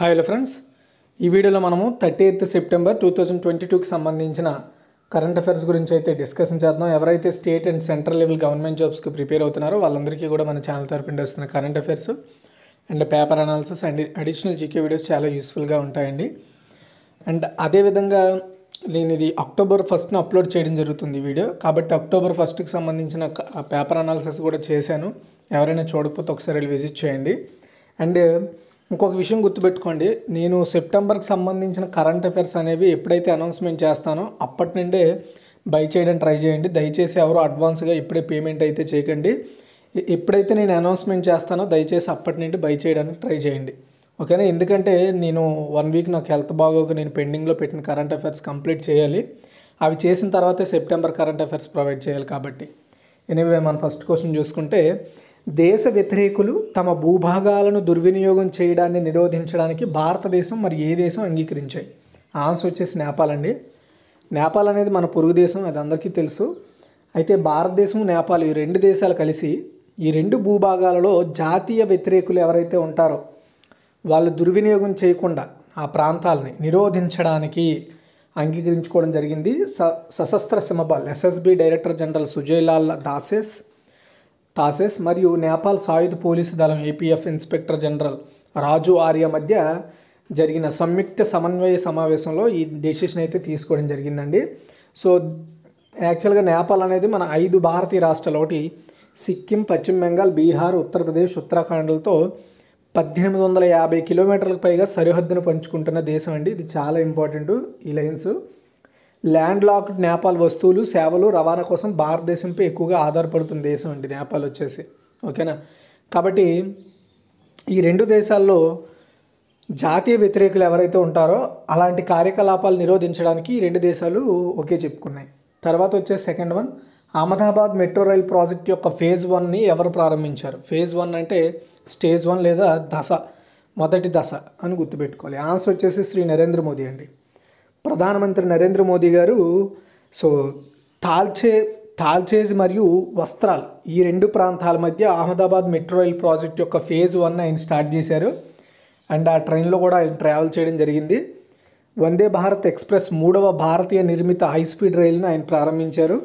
hi hello friends ఈ వీడియోలో మనము thirty eighth September two thousand twenty టూకి సంబంధించిన కరెంట్ అఫైర్స్ గురించి అయితే డిస్కషన్ చేద్దాం ఎవరైతే state and central level government జాబ్స్కి ప్రిపేర్ అవుతున్నారో వాళ్ళందరికీ కూడా మన ఛానల్ తరపున వస్తున్న current affairs and paper analysis and additional GK videos చాలా యూస్ఫుల్గా ఉంటాయండి అండ్ అదేవిధంగా నేను ఇది అక్టోబర్ ఫస్ట్ను అప్లోడ్ చేయడం జరుగుతుంది వీడియో కాబట్టి అక్టోబర్ ఫస్ట్కి సంబంధించిన పేపర్ అనాలిసిస్ కూడా చేశాను ఎవరైనా చూడకపోతే ఒకసారి వెళ్ళి విజిట్ చేయండి అండ్ uh, ఇంకొక విషయం గుర్తుపెట్టుకోండి నేను సెప్టెంబర్కి సంబంధించిన కరెంట్ అఫైర్స్ అనేవి ఎప్పుడైతే అనౌన్స్మెంట్ చేస్తానో అప్పటి నుండే బై చేయడం ట్రై చేయండి దయచేసి ఎవరు అడ్వాన్స్గా ఇప్పుడే పేమెంట్ అయితే చేయకండి ఎప్పుడైతే నేను అనౌన్స్మెంట్ చేస్తానో దయచేసి అప్పటి నుండి బై చేయడానికి ట్రై చేయండి ఓకేనా ఎందుకంటే నేను వన్ వీక్ నాకు హెల్త్ బాగోక నేను పెండింగ్లో పెట్టిన కరెంట్ అఫైర్స్ కంప్లీట్ చేయాలి అవి చేసిన తర్వాతే సెప్టెంబర్ కరెంట్ అఫైర్స్ ప్రొవైడ్ చేయాలి కాబట్టి ఎనీవే మనం ఫస్ట్ క్వశ్చన్ చూసుకుంటే దేశ వ్యతిరేకులు తమ భూభాగాలను దుర్వినియోగం చేయడాన్ని నిరోధించడానికి భారతదేశం మరి ఏ దేశం అంగీకరించాయి ఆన్సర్ వచ్చేసి నేపాల్ అండి నేపాల్ అనేది మన పొరుగు దేశం అది అందరికీ తెలుసు అయితే భారతదేశం నేపాల్ ఈ రెండు దేశాలు కలిసి ఈ రెండు భూభాగాలలో జాతీయ వ్యతిరేకులు ఎవరైతే ఉంటారో వాళ్ళు దుర్వినియోగం చేయకుండా ఆ ప్రాంతాలని నిరోధించడానికి అంగీకరించుకోవడం జరిగింది స సశస్త్ర సిమబల్ ఎస్ఎస్బి డైరెక్టర్ జనరల్ సుజయ్లాల్ దాసెస్ తాసెస్ మరియు నేపాల్ సాయుధ పోలీసు దళం ఏపీఎఫ్ ఇన్స్పెక్టర్ జనరల్ రాజు ఆర్య మధ్య జరిగిన సంయుక్త సమన్వయ సమావేశంలో ఈ డెసిషన్ అయితే తీసుకోవడం జరిగిందండి సో యాక్చువల్గా నేపాల్ అనేది మన ఐదు భారతీయ రాష్ట్రాలు ఒకటి సిక్కిం పశ్చిమ బెంగాల్ బీహార్ ఉత్తరప్రదేశ్ ఉత్తరాఖండ్లతో పద్దెనిమిది వందల యాభై కిలోమీటర్లకు పైగా సరిహద్దును పంచుకుంటున్న దేశం అండి ఇది చాలా ఇంపార్టెంట్ ఈ లైన్స్ ల్యాండ్ లాక్డ్ నేపాల్ వస్తువులు సేవలు రవాణా కోసం భారతదేశంపై ఎక్కువగా ఆధారపడుతున్న దేశం అండి నేపాల్ వచ్చేసి ఓకేనా కాబట్టి ఈ రెండు దేశాల్లో జాతీయ వ్యతిరేకులు ఎవరైతే ఉంటారో అలాంటి కార్యకలాపాలు నిరోధించడానికి ఈ రెండు దేశాలు ఒకే చెప్పుకున్నాయి తర్వాత వచ్చే second one Ahmedabad metro rail project యొక్క ఫేజ్ వన్ని ఎవరు ప్రారంభించారు ఫేజ్ వన్ అంటే స్టేజ్ వన్ లేదా దశ మొదటి దశ అని గుర్తుపెట్టుకోవాలి ఆన్సర్ వచ్చేసి శ్రీ నరేంద్ర మోదీ అండి ప్రధానమంత్రి నరేంద్ర మోదీ గారు సో తాల్చే తాల్చేజ్ మరియు వస్త్రాల్ ఈ రెండు ప్రాంతాల మధ్య అహ్మదాబాద్ మెట్రో రైల్ ప్రాజెక్ట్ యొక్క ఫేజ్ వన్ ఆయన స్టార్ట్ చేశారు అండ్ ఆ ట్రైన్లో కూడా ఆయన ట్రావెల్ చేయడం జరిగింది వందే భారత్ ఎక్స్ప్రెస్ మూడవ భారతీయ నిర్మిత హై స్పీడ్ రైలును ఆయన ప్రారంభించారు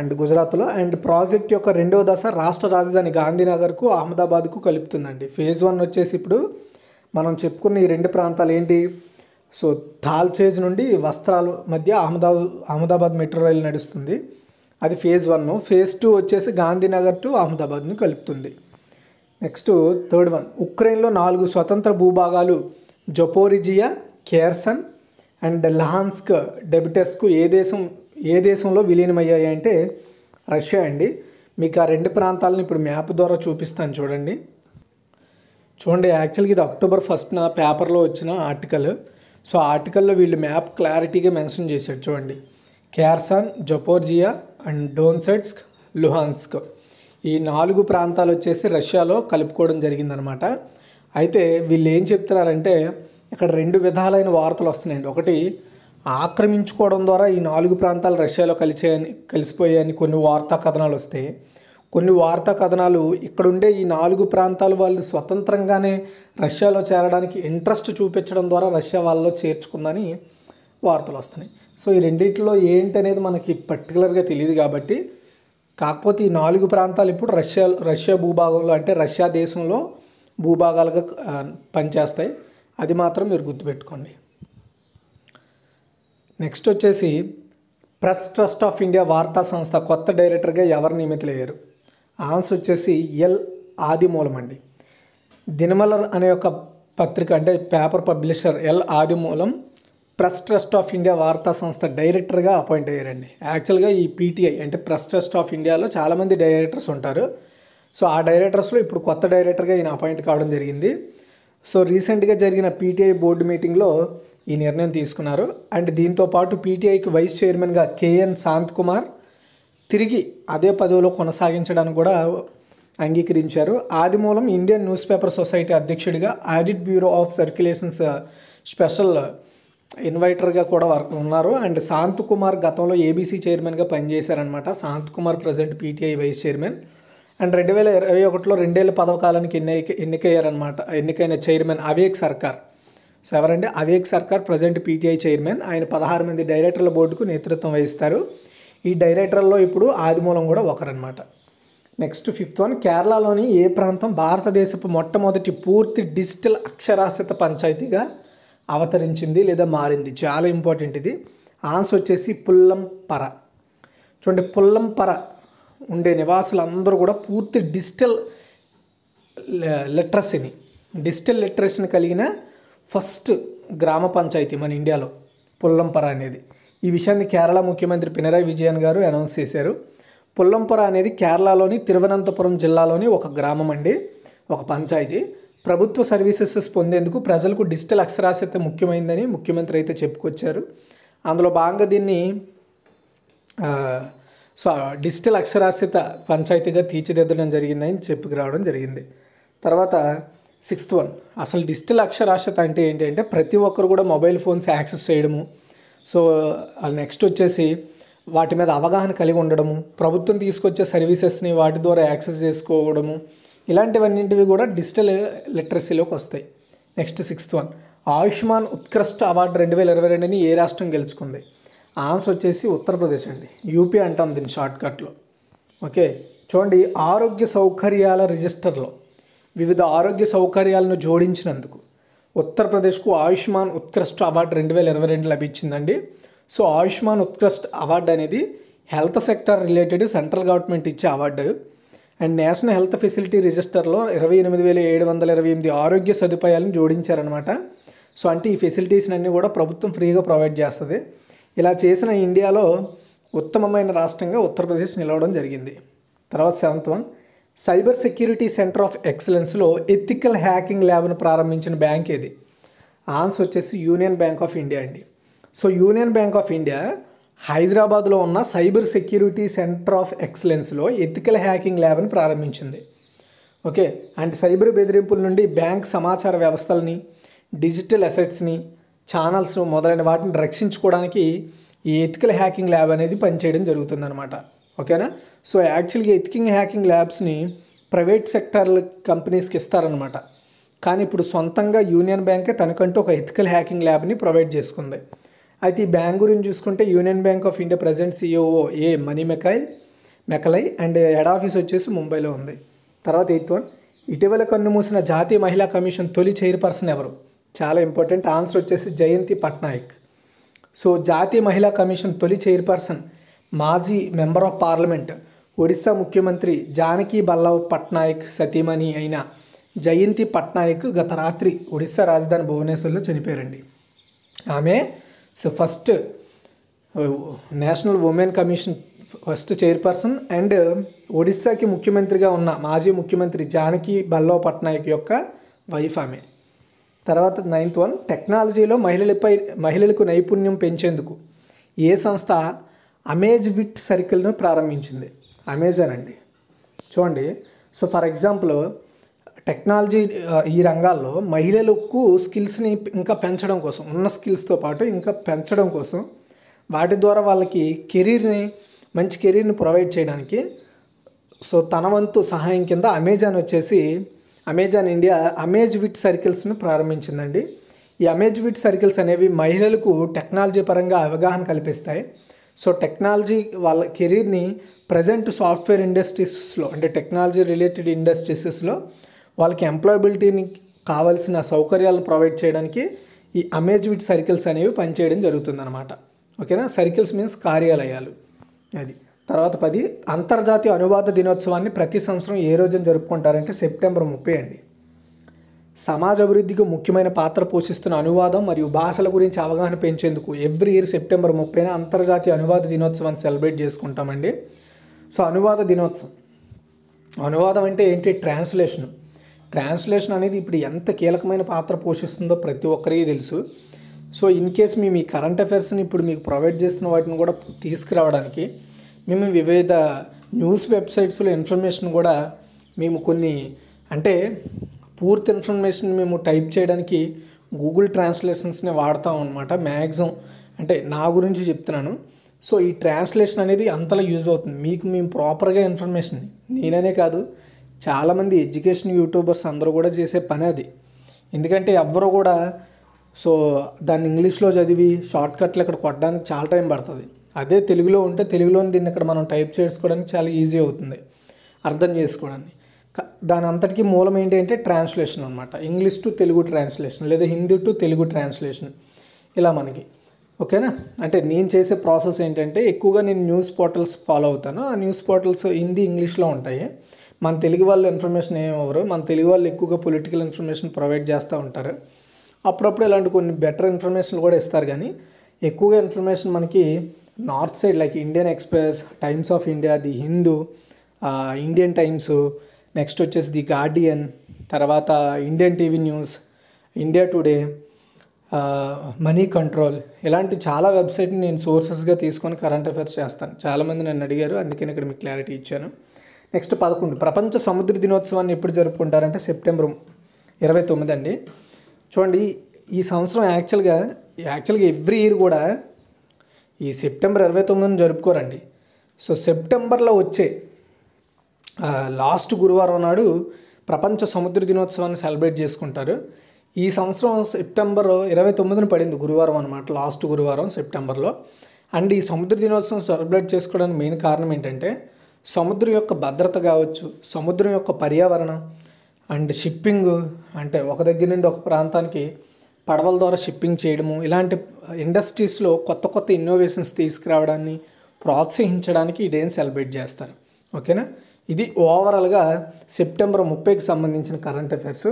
అండ్ గుజరాత్లో అండ్ ప్రాజెక్ట్ యొక్క రెండవ దశ రాష్ట్ర రాజధాని గాంధీనగర్కు అహ్మదాబాద్కు కలుపుతుందండి ఫేజ్ వన్ వచ్చేసి ఇప్పుడు మనం చెప్పుకున్న ఈ రెండు ప్రాంతాలు ఏంటి సో థాల్చేజ్ నుండి వస్త్రాల మధ్య అహ్మదాబాద్ అహ్మదాబాద్ మెట్రో రైలు నడుస్తుంది అది ఫేజ్ వన్ ఫేజ్ టూ వచ్చేసి గాంధీనగర్ టు అహ్మదాబాద్ను కలుపుతుంది నెక్స్ట్ థర్డ్ వన్ ఉక్రెయిన్లో నాలుగు స్వతంత్ర భూభాగాలు జపోరిజియా కేర్సన్ అండ్ లహాన్స్క్ డెబిటస్కు ఏ దేశం ఏ దేశంలో విలీనమయ్యాయి అంటే రష్యా అండి మీకు ఆ రెండు ప్రాంతాలను ఇప్పుడు మ్యాప్ ద్వారా చూపిస్తాను చూడండి చూడండి యాక్చువల్గా ఇది అక్టోబర్ ఫస్ట్న పేపర్లో వచ్చిన ఆర్టికల్ సో ఆర్టికల్లో వీళ్ళు మ్యాప్ క్లారిటీగా మెన్షన్ చేశారు చూడండి Kherson Zaporizhzhia and Donetsk Luhansk ఈ నాలుగు ప్రాంతాలు వచ్చేసి రష్యాలో కలుపుకోవడం జరిగిందనమాట అయితే వీళ్ళు ఏం చెప్తున్నారంటే ఇక్కడ రెండు విధాలైన వార్తలు వస్తున్నాయండి ఒకటి ఆక్రమించుకోవడం ద్వారా ఈ నాలుగు ప్రాంతాలు రష్యాలో కలిసే కలిసిపోయాయని కొన్ని వార్తా కథనాలు వస్తాయి కొన్ని వార్తా కథనాలు ఇక్కడుండే ఈ నాలుగు ప్రాంతాల వాళ్ళు స్వతంత్రంగానే రష్యాలో చేరడానికి ఇంట్రెస్ట్ చూపించడం ద్వారా రష్యా వాళ్ళలో చేర్చుకుందని వార్తలు వస్తున్నాయి సో ఈ రెండింటిలో ఏంటి అనేది మనకి పర్టికులర్గా తెలియదు కాబట్టి కాకపోతే ఈ నాలుగు ప్రాంతాలు ఇప్పుడు రష్యా రష్యా భూభాగంలో అంటే రష్యా దేశంలో భూభాగాలుగా పనిచేస్తాయి అది మాత్రం మీరు గుర్తుపెట్టుకోండి నెక్స్ట్ వచ్చేసి ప్రెస్ ట్రస్ట్ ఆఫ్ ఇండియా వార్తా సంస్థ కొత్త డైరెక్టర్గా ఎవరు నియమితులయ్యారు ఆన్సర్ వచ్చేసి ఎల్ ఆదిమూలం అండి దినమలర్ అనే ఒక పత్రిక అంటే paper publisher L Adimulam press trust of India వార్తా సంస్థ డైరెక్టర్గా అపాయింట్ అయ్యారండి యాక్చువల్గా ఈ పీటీఐ అంటే ప్రెస్ ట్రస్ట్ ఆఫ్ ఇండియాలో చాలామంది డైరెక్టర్స్ ఉంటారు సో ఆ డైరెక్టర్స్లో ఇప్పుడు కొత్త డైరెక్టర్గా ఈయన అపాయింట్ కావడం జరిగింది సో రీసెంట్గా జరిగిన పీటీఐ బోర్డు మీటింగ్లో ఈ నిర్ణయం తీసుకున్నారు అండ్ దీంతోపాటు పీటీఐకి వైస్ చైర్మన్గా కేఎన్ శాంత్ కుమార్ తిరిగి అదే పదవిలో కొనసాగించడానికి కూడా అంగీకరించారు Adimulam Indian news paper society అధ్యక్షుడిగా audit bureau of circulations special ఇన్వైటర్గా కూడా వర్క్ ఉన్నారు అండ్ శాంత్ కుమార్ గతంలో ఏబీసీ చైర్మన్గా పనిచేశారనమాట Shanth Kumar present PTI vice chairman and రెండు వేల ఇరవై ఒకటిలో రెండేళ్ళ పదవకాలానికి ఎన్ని ఎన్నికయ్యారనమాట ఎన్నికైన చైర్మన్ అవేక్ సర్కార్ సో ఎవరంటే Avik Sarkar present PTI chairman ఆయన పదహారు మంది డైరెక్టర్ల బోర్డుకు నేతృత్వం వహిస్తారు ఈ డైరెక్టర్లో ఇప్పుడు ఆదిమూలం కూడా ఒకరనమాట నెక్స్ట్ ఫిఫ్త్ వన్ కేరళలోని ఏ ప్రాంతం భారతదేశపు మొట్టమొదటి పూర్తి డిజిటల్ అక్షరాస్యత పంచాయతీగా అవతరించింది లేదా మారింది చాలా ఇంపార్టెంట్ ఇది ఆన్సర్ వచ్చేసి పుల్లంపర చూడండి పుల్లంపర ఉండే నివాసులందరూ కూడా పూర్తి డిజిటల్ లిటరసీని డిజిటల్ లిటరసీని కలిగిన ఫస్ట్ గ్రామ పంచాయతీ మన ఇండియాలో పుల్లంపర అనేది ఈ విషయాన్ని కేరళ ముఖ్యమంత్రి పినరాయి విజయన్ గారు అనౌన్స్ చేశారు పుల్లంపుర అనేది కేరళలోని తిరువనంతపురం జిల్లాలోని ఒక గ్రామం అండి ఒక పంచాయతీ ప్రభుత్వ సర్వీసెస్ పొందేందుకు ప్రజలకు డిజిటల్ అక్షరాస్యత ముఖ్యమైందని ముఖ్యమంత్రి అయితే చెప్పుకొచ్చారు అందులో భాగంగా దీన్ని సో డిజిటల్ అక్షరాస్యత పంచాయతీగా తీర్చిదిద్దడం జరిగిందని చెప్పుకురావడం జరిగింది తర్వాత సిక్స్త్ వన్ అసలు డిజిటల్ అక్షరాస్యత అంటే ఏంటంటే ప్రతి ఒక్కరు కూడా మొబైల్ ఫోన్స్ యాక్సెస్ చేయడము సో నెక్స్ట్ వచ్చేసి వాటి మీద అవగాహన కలిగి ఉండడము ప్రభుత్వం తీసుకొచ్చే సర్వీసెస్ని వాటి ద్వారా యాక్సెస్ చేసుకోవడము ఇలాంటివన్నింటివి కూడా డిజిటల్ లిటరసీలోకి వస్తాయి next sixth one Ayushman Utkrishta award రెండు వేల ఇరవై రెండుని ఏ రాష్ట్రం గెలుచుకుంది ఆన్సర్ వచ్చేసి ఉత్తరప్రదేశ్ అండి యూపీ అంటాం దీన్ని షార్ట్కట్లో ఓకే చూడండి ఆరోగ్య సౌకర్యాల రిజిస్టర్లో వివిధ ఆరోగ్య సౌకర్యాలను జోడించినందుకు ఉత్తరప్రదేశ్కు ఆయుష్మాన్ ఉత్కృష్ట అవార్డు రెండు వేల ఇరవై రెండు లభించిందండి సో ఆయుష్మాన్ ఉత్కృష్ట అవార్డు అనేది health sector related central government ఇచ్చే award and national health facility రిజిస్టర్లో ఇరవై ఎనిమిది వేల ఏడు వందల ఇరవై ఎనిమిది ఆరోగ్య సదుపాయాలను జోడించారనమాట సో అంటే ఈ ఫెసిలిటీస్ అన్నీ కూడా ప్రభుత్వం ఫ్రీగా ప్రొవైడ్ చేస్తుంది ఇలా చేసిన ఇండియాలో ఉత్తమమైన రాష్ట్రంగా ఉత్తరప్రదేశ్ నిలవడం జరిగింది తర్వాత seventh one cyber security centre of ఎక్సలెన్స్లో ఎథికల్ హ్యాకింగ్ ల్యాబ్ను ప్రారంభించిన బ్యాంక్ ఇది ఆన్స్ వచ్చేసి యూనియన్ బ్యాంక్ ఆఫ్ ఇండియా అండి so union bank of India హైదరాబాద్లో ఉన్న సైబర్ సెక్యూరిటీ సెంటర్ ఆఫ్ ఎక్సలెన్స్లో ఎథికల్ హ్యాకింగ్ ల్యాబ్ను ప్రారంభించింది ఓకే అండ్ సైబర్ బెదిరింపుల నుండి బ్యాంక్ సమాచార వ్యవస్థలని డిజిటల్ అసెట్స్ని ఛానల్స్ మొదలైన వాటిని రక్షించుకోవడానికి ఈ ఎథికల్ హ్యాకింగ్ ల్యాబ్ అనేది పనిచేయడం జరుగుతుందన్నమాట ఓకేనా సో యాక్చువల్గా ఎత్కింగ్ హ్యాకింగ్ ల్యాబ్స్ని ప్రైవేట్ సెక్టర్ కంపెనీస్కి ఇస్తారనమాట కానీ ఇప్పుడు సొంతంగా యూనియన్ బ్యాంకే తనకంటూ ఒక ఎథికల్ హ్యాకింగ్ ల్యాబ్ని ప్రొవైడ్ చేసుకుంది అయితే ఈ బ్యాంక్ గురించి చూసుకుంటే union bank of India present COO e A Mani మెకాయ్ మెకలై అండ్ హెడ్ ఆఫీస్ వచ్చేసి ముంబైలో ఉంది తర్వాత ఎయిత్ వన్ ఇటీవల మూసిన జాతీయ మహిళా కమిషన్ తొలి చైర్పర్సన్ ఎవరు చాలా ఇంపార్టెంట్ ఆన్సర్ వచ్చేసి జయంతి పట్నాయక్ సో జాతీయ మహిళా కమిషన్ తొలి చైర్పర్సన్ మాజీ మెంబర్ ఆఫ్ పార్లమెంట్ ఒడిశా ముఖ్యమంత్రి జానకి బల్లవ్ పట్నాయక్ సతీమణి అయిన జయంతి పట్నాయక్ గత రాత్రి ఒడిశా రాజధాని భువనేశ్వర్లో చనిపోయారండి ఆమె so first national women commission first chairperson and ఒడిశాకి ముఖ్యమంత్రిగా ఉన్న మాజీ ముఖ్యమంత్రి జానకి బల్లవ్ పట్నాయక్ యొక్క వైఫ్ ఆమె తర్వాత నైన్త్ వన్ టెక్నాలజీలో మహిళలపై మహిళలకు నైపుణ్యం పెంచేందుకు ఏ సంస్థ అమేజ్ విట్ సర్కిల్ను ప్రారంభించింది అమెజాన్ అండి చూడండి సో ఫర్ ఎగ్జాంపుల్ టెక్నాలజీ ఈ రంగాల్లో మహిళలకు స్కిల్స్ని ఇంకా పెంచడం కోసం ఉన్న స్కిల్స్తో పాటు ఇంకా పెంచడం కోసం వాటి ద్వారా వాళ్ళకి కెరీర్ని మంచి కెరీర్ని ప్రొవైడ్ చేయడానికి సో తన వంతు సహాయం కింద అమెజాన్ వచ్చేసి అమెజాన్ ఇండియా అమేజ్ విట్ సర్కిల్స్ను ప్రారంభించిందండి ఈ అమేజ్ విట్ సర్కిల్స్ అనేవి మహిళలకు టెక్నాలజీ పరంగా అవగాహన కల్పిస్తాయి సో టెక్నాలజీ వాళ్ళ కెరీర్ని ప్రజెంట్ సాఫ్ట్వేర్ ఇండస్ట్రీస్లో అంటే టెక్నాలజీ రిలేటెడ్ ఇండస్ట్రీస్లో వాళ్ళకి ఎంప్లాయబిలిటీని కావాల్సిన సౌకర్యాలు ప్రొవైడ్ చేయడానికి ఈ అమేజ్ విత్ సర్కిల్స్ అనేవి పనిచేయడం జరుగుతుందన్నమాట ఓకేనా సర్కిల్స్ మీన్స్ కార్యాలయాలు అది తర్వాత పది అంతర్జాతీయ అనువాద దినోత్సవాన్ని ప్రతి సంవత్సరం ఏ రోజున జరుపుకుంటారంటే సెప్టెంబర్ ముప్పై అండి సమాజ అభివృద్ధికి ముఖ్యమైన పాత్ర పోషిస్తున్న అనువాదం మరియు భాషల గురించి అవగాహన పెంచేందుకు ఎవ్రీ ఇయర్ సెప్టెంబర్ ముప్పైన అంతర్జాతీయ అనువాద దినోత్సవాన్ని సెలబ్రేట్ చేసుకుంటామండి సో అనువాద దినోత్సవం అనువాదం అంటే ఏంటి ట్రాన్స్లేషన్ ట్రాన్స్లేషన్ అనేది ఇప్పుడు ఎంత కీలకమైన పాత్ర పోషిస్తుందో ప్రతి ఒక్కరికి తెలుసు సో ఇన్ కేస్ మేము ఈ కరెంట్ అఫైర్స్ని ఇప్పుడు మీకు ప్రొవైడ్ చేస్తున్న వాటిని కూడా తీసుకురావడానికి మేము వివిధ న్యూస్ వెబ్సైట్స్లో ఇన్ఫర్మేషన్ కూడా మేము కొన్ని అంటే పూర్తి ఇన్ఫర్మేషన్ మేము టైప్ చేయడానికి గూగుల్ ట్రాన్స్లేషన్స్నే వాడతాం అనమాట మ్యాక్సిమం అంటే నా గురించి చెప్తున్నాను సో ఈ ట్రాన్స్లేషన్ అనేది అంతలా యూజ్ అవుతుంది మీకు మేము ప్రాపర్గా ఇన్ఫర్మేషన్ నేననే కాదు చాలామంది ఎడ్యుకేషన్ యూట్యూబర్స్ అందరూ కూడా చేసే పని అది ఎందుకంటే ఎవ్వరు కూడా సో దాన్ని ఇంగ్లీష్లో చదివి షార్ట్ కట్లు ఇక్కడ కొట్టడానికి చాలా టైం పడుతుంది అదే తెలుగులో ఉంటే తెలుగులోని దీన్ని ఇక్కడ మనం టైప్ చేసుకోవడానికి చాలా ఈజీ అవుతుంది అర్థం చేసుకోవడానికి దాని అంతటికీ మూలం ఏంటంటే ట్రాన్స్లేషన్ అనమాట ఇంగ్లీష్ టు తెలుగు ట్రాన్స్లేషన్ లేదా హిందీ టు తెలుగు ట్రాన్స్లేషన్ ఇలా మనకి ఓకేనా అంటే నేను చేసే ప్రాసెస్ ఏంటంటే ఎక్కువగా నేను న్యూస్ పోర్టల్స్ ఫాలో అవుతాను ఆ న్యూస్ పోర్టల్స్ హిందీ ఇంగ్లీష్లో ఉంటాయి మన తెలుగు వాళ్ళు ఇన్ఫర్మేషన్ ఏమవరు మన తెలుగు వాళ్ళు ఎక్కువగా పొలిటికల్ ఇన్ఫర్మేషన్ ప్రొవైడ్ చేస్తూ ఉంటారు అప్పుడప్పుడు ఇలాంటి కొన్ని బెటర్ ఇన్ఫర్మేషన్ కూడా ఇస్తారు కానీ ఎక్కువగా ఇన్ఫర్మేషన్ మనకి north side like Indian Express Times of India the Hindu Indian Times next వచ్చేసి ది గార్డియన్ తర్వాత Indian TV News India Today Money Control ఇలాంటి చాలా వెబ్సైట్ని నేను సోర్సెస్గా తీసుకొని కరెంట్ అఫైర్స్ చేస్తాను చాలామంది నన్ను అడిగారు అందుకే ఇక్కడ మీకు క్లారిటీ ఇచ్చాను నెక్స్ట్ పదకొండు ప్రపంచ సముద్ర దినోత్సవాన్ని ఎప్పుడు జరుపుకుంటారంటే సెప్టెంబర్ ఇరవై తొమ్మిది అండి చూడండి ఈ సంవత్సరం యాక్చువల్గా యాక్చువల్గా ఎవ్రీ ఇయర్ కూడా ఈ సెప్టెంబర్ ఇరవై తొమ్మిదిని జరుపుకోరండి సో సెప్టెంబర్లో వచ్చే లాస్ట్ గురువారం నాడు ప్రపంచ సముద్ర దినోత్సవాన్ని సెలబ్రేట్ చేసుకుంటారు ఈ సంవత్సరం సెప్టెంబర్ ఇరవై తొమ్మిదిన పడింది గురువారం అనమాట లాస్ట్ గురువారం సెప్టెంబర్లో అండ్ ఈ సముద్ర దినోత్సవం సెలబ్రేట్ చేసుకోవడానికి మెయిన్ కారణం ఏంటంటే సముద్రం యొక్క భద్రత కావచ్చు సముద్రం యొక్క పర్యావరణం అండ్ షిప్పింగ్ అంటే ఒక దగ్గర నుండి ఒక ప్రాంతానికి పడవల ద్వారా షిప్పింగ్ చేయడము ఇలాంటి ఇండస్ట్రీస్లో కొత్త కొత్త ఇన్నోవేషన్స్ తీసుకురావడాన్ని ప్రోత్సహించడానికి ఈ డేని సెలబ్రేట్ చేస్తారు ఓకేనా ఇది ఓవరాల్గా సెప్టెంబర్ ముప్పైకి సంబంధించిన కరెంట్ అఫైర్స్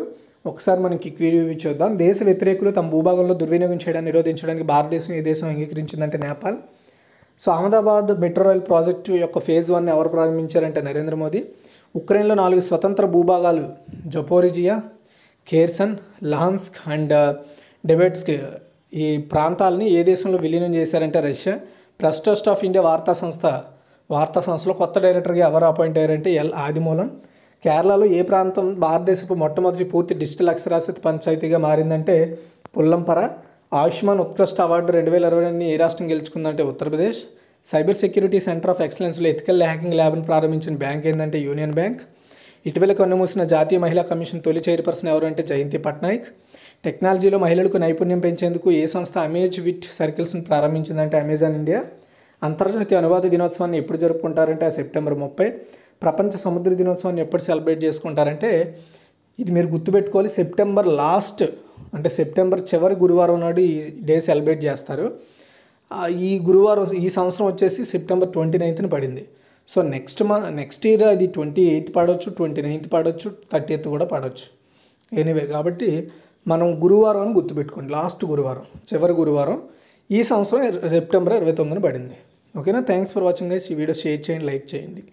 ఒకసారి మనం క్వీరీ చూద్దాం దేశ వ్యతిరేకులు తమ భూభాగంలో దుర్వినియోగం చేయడాన్ని నిరోధించడానికి భారతదేశం ఏ దేశం అంగీకరించిందంటే Nepal so Ahmedabad metro rail project యొక్క ఫేజ్ వన్ ఎవరు ప్రారంభించారంటే నరేంద్ర మోదీ ఉక్రెయిన్లో నాలుగు స్వతంత్ర భూభాగాలు Zaporizhzhia Kherson Luhansk and uh, Donetsk ఈ ప్రాంతాలని ఏ దేశంలో విలీనం చేశారంటే Russia press trust of India వార్తా సంస్థ వార్తా సంస్థలో కొత్త డైరెక్టర్గా ఎవరు అపాయింట్ అయ్యారంటే ఎల్ ఆదిమూలం కేరళలో ఏ ప్రాంతం భారతదేశపు మొట్టమొదటి పూర్తి డిజిటల్ అక్షరాస్యత పంచాయతీగా మారిందంటే పుల్లంపర ఆయుష్మాన్ ఉత్కృష్ట అవార్డు రెండు వేల ఇరవై రెండు ఏ రాష్ట్రం గెలుచుకుందంటే Uttar Pradesh cyber security centre of ఎక్సలెన్స్లో ఎథికల్ హ్యాకింగ్ ల్యాబ్ను ప్రారంభించిన బ్యాంక్ ఏంటంటే యూనియన్ బ్యాంక్ ఇటీవల కన్నుమూసిన జాతీయ మహిళా కమిషన్ తొలి చైర్పర్సన్ ఎవరు అంటే జయంతి పట్నాయక్ టెక్నాలజీలో మహిళలకు నైపుణ్యం పెంచేందుకు ఏ సంస్థ అమేజ్ విట్ సర్కిల్స్ని ప్రారంభించిందంటే అమెజాన్ ఇండియా అంతర్జాతీయ అనువాద దినోత్సవాన్ని ఎప్పుడు జరుపుకుంటారంటే సెప్టెంబర్ ముప్పై ప్రపంచ సముద్ర దినోత్సవాన్ని ఎప్పుడు సెలబ్రేట్ చేసుకుంటారంటే ఇది మీరు గుర్తుపెట్టుకోవాలి సెప్టెంబర్ లాస్ట్ అంటే సెప్టెంబర్ చివరి గురువారం నాడు ఈ డే సెలబ్రేట్ చేస్తారు ఈ గురువారం ఈ సంవత్సరం వచ్చేసి సెప్టెంబర్ ట్వంటీ నైన్త్న పడింది సో నెక్స్ట్ మా నెక్స్ట్ ఇయర్ అది ట్వంటీ ఎయిత్ పడవచ్చు ట్వంటీ నైన్త్ థర్టీ ఎయిత్ కూడా పడవచ్చు ఎనీవే కాబట్టి మనం గురువారం అని గుర్తుపెట్టుకోండి లాస్ట్ గురువారం చివరి గురువారం ఈ సంవత్సరం సెప్టెంబర్ ఇరవై తొమ్మిదిన పడింది ఓకేనా థ్యాంక్స్ ఫర్ వాచింగ్ గైస్ ఈ వీడియో షేర్ చేయండి లైక్ చేయండి